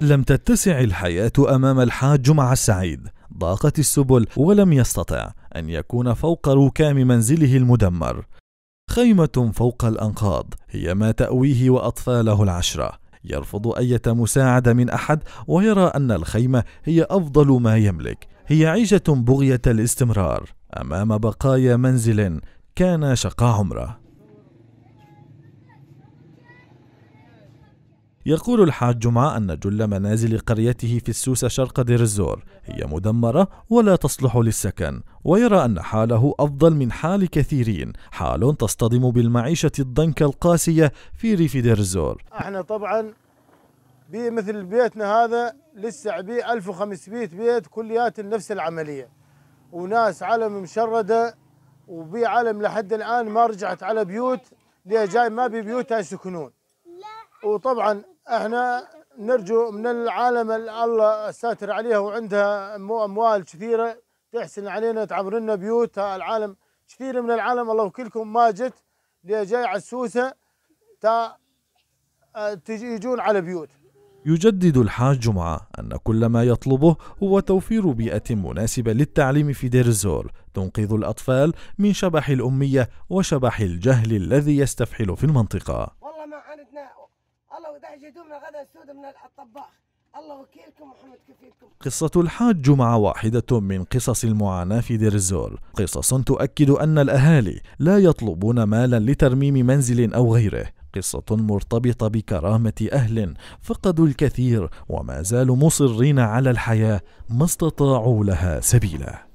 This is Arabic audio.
لم تتسع الحياة أمام الحاج مع السعيد ضاقت السبل ولم يستطع أن يكون فوق ركام منزله المدمر خيمة فوق الأنقاض هي ما تأويه وأطفاله العشرة يرفض أية مساعدة من أحد ويرى أن الخيمة هي أفضل ما يملك هي عيشة بغية الاستمرار أمام بقايا منزل كان شقى عمره يقول الحاج جمعة أن جل منازل قريته في السوسة شرق دير الزور هي مدمرة ولا تصلح للسكن ويرى أن حاله أفضل من حال كثيرين حال تصطدم بالمعيشة الضنكة القاسية في ريف دير الزور احنا طبعا بمثل بيتنا هذا لسه عبيه 1500 بيت كليات نفس العملية وناس علم مشردة وبي علم لحد الآن ما رجعت على بيوت ليه جاي ما ببيوتها يسكنون وطبعا احنا نرجو من العالم الله ساتر عليها وعندها اموال كثيره تحسن علينا تعمر لنا بيوت العالم كثير من العالم الله وكلكم ما جت جاي عسوسه تا آه، يجون على بيوت يجدد الحاج جمعة أن كل ما يطلبه هو توفير بيئة مناسبة للتعليم في دير الزور تنقذ الأطفال من شبح الأمية وشبح الجهل الذي يستفحل في المنطقة غدا من الطباخ الله وكيلكم محمد كفيلكم قصة الحاج مع واحدة من قصص المعاناة في دير الزور قصص تؤكد أن الأهالي لا يطلبون مالا لترميم منزل أو غيره قصة مرتبطة بكرامة أهل فقدوا الكثير وما زالوا مصرين على الحياة ما استطاعوا لها سبيلا